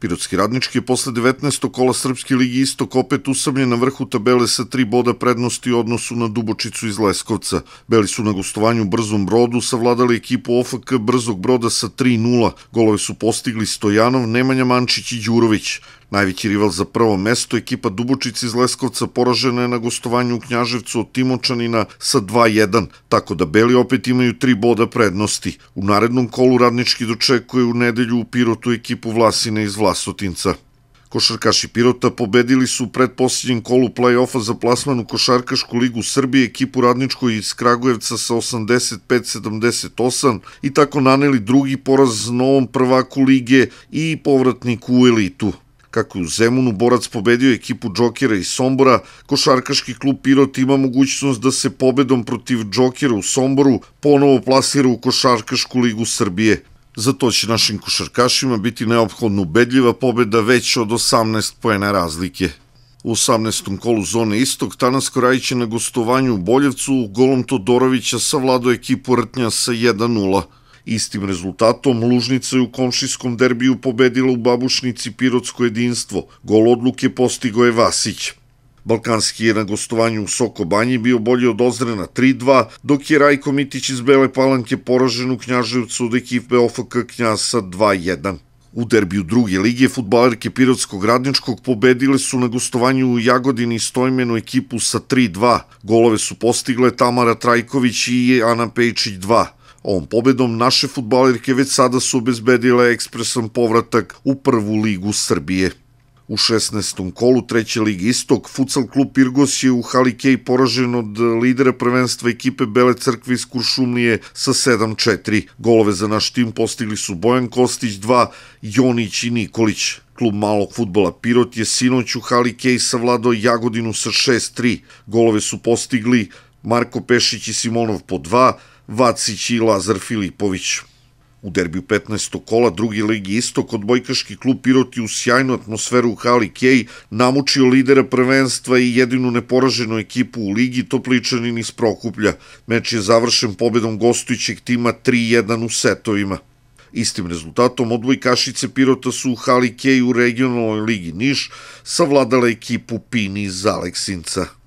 Pirotski radnički je posle 19. kola Srpske ligi Istok opet usamljen na vrhu tabele sa tri boda prednosti u odnosu na Dubočicu iz Leskovca. Beli su na gostovanju Brzom brodu savladali ekipu OFK Brzog broda sa 3-0. Golove su postigli Stojanov, Nemanja Mančić i Đurović. Najveći rival za prvo mesto, ekipa Dubočic iz Leskovca poražena je na gostovanju u Knjaževcu od Timočanina sa 2-1, tako da Beli opet imaju tri boda prednosti. U narednom kolu radnički dočekuje u nedelju u Pirotu ekipu Vlasine iz Vlasotinca. Košarkaši Pirota pobedili su u predposljednjem kolu play-offa za plasman u Košarkašku ligu Srbije ekipu radničkoj iz Kragujevca sa 85-78 i tako naneli drugi poraz novom prvaku lige i povratniku u elitu. Kako je u Zemunu borac pobedio ekipu Džokera i Sombora, košarkaški klub Pirot ima mogućnost da se pobedom protiv Džokera u Somboru ponovo plasira u košarkašku ligu Srbije. Za to će našim košarkašima biti neophodno ubedljiva pobeda već od 18 pojene razlike. U 18. kolu zone Istok Tanas Korajić je na gostovanju u Boljevcu golom Todorovića savladao ekipu Rtnja sa 1 -0. Istim rezultatom Lužnica je u komšijskom derbiju pobedila u Babušnici Pirotsko jedinstvo. Gol odluke postigo je Vasić. Balkanski je na gostovanju u Soko Banji bio bolji od Ozrena 3-2, dok je Rajko Mitić iz Bele Palanke poražen u Knjaževcu od ekipe OFK Knjasa 2-1. U derbiju druge lige futbalerke Pirotskog radničkog pobedile su na gostovanju u Jagodini stojmenu ekipu sa 3-2. Golove su postigle Tamara Trajković i Ana Pejčić 2. Ovom pobedom naše futbalerke već sada su obezbedile ekspresan povratak u prvu ligu Srbije. U 16. kolu treće ligi Istok, futsal klub Pirgos je u Halikej poražen od lidera prvenstva ekipe Bele crkve iz Kuršumlije sa 7-4. Golove za naš tim postigli su Bojan Kostić 2, Jonić i Nikolić. Klub malog futbola Pirot je sinoć u Halikej savladao Jagodinu sa 6-3. Golove su postigli Marko Pešić i Simonov po 2, Vacić i Lazar Filipović. U derbiju 15. kola drugi ligi Istok od Bojkaški klub Piroti u sjajnu atmosferu u Hali Kej namučio lidera prvenstva i jedinu neporaženu ekipu u ligi Topličanin iz Prokuplja. Meč je završen pobedom gostujućeg tima 3-1 u setovima. Istim rezultatom Bojkašice Pirota su u Hali Kej u regionalnoj ligi Niš savladala ekipu Pini iz Aleksinca.